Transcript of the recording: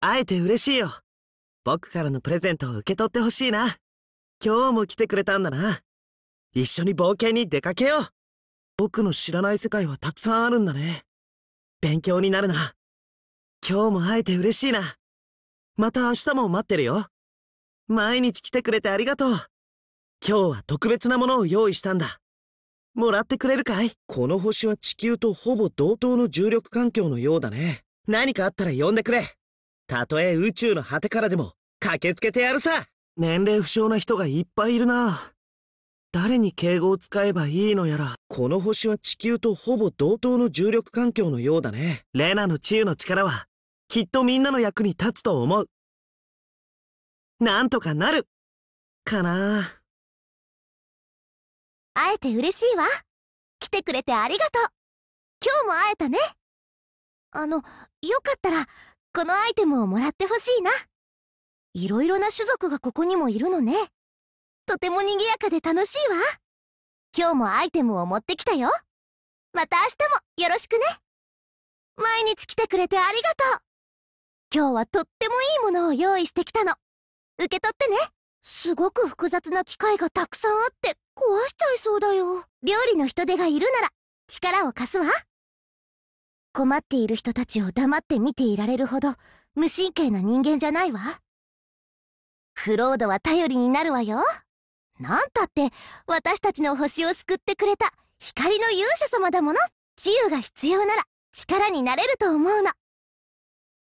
会えて嬉しいよ。僕からのプレゼントを受け取ってほしいな。今日も来てくれたんだな。一緒に冒険に出かけよう。僕の知らない世界はたくさんあるんだね。勉強になるな。今日も会えて嬉しいな。また明日も待ってるよ。毎日来てくれてありがとう。今日は特別なものを用意したんだ。もらってくれるかいこの星は地球とほぼ同等の重力環境のようだね。何かあったら呼んでくれ。たとえ宇宙の果てからでも駆けつけてやるさ年齢不詳な人がいっぱいいるな誰に敬語を使えばいいのやらこの星は地球とほぼ同等の重力環境のようだねレナの治癒の力はきっとみんなの役に立つと思うなんとかなるかな会えて嬉しいわ来てくれてありがとう今日も会えたねあのよかったらこのアイテムをもらってほしいな。いろいろな種族がここにもいるのね。とても賑やかで楽しいわ。今日もアイテムを持ってきたよ。また明日もよろしくね。毎日来てくれてありがとう。今日はとってもいいものを用意してきたの。受け取ってね。すごく複雑な機械がたくさんあって壊しちゃいそうだよ。料理の人手がいるなら力を貸すわ。困っている人たちを黙って見ていられるほど無神経な人間じゃないわクロードは頼りになるわよなんたって私たちの星を救ってくれた光の勇者様だもの自由が必要なら力になれると思うの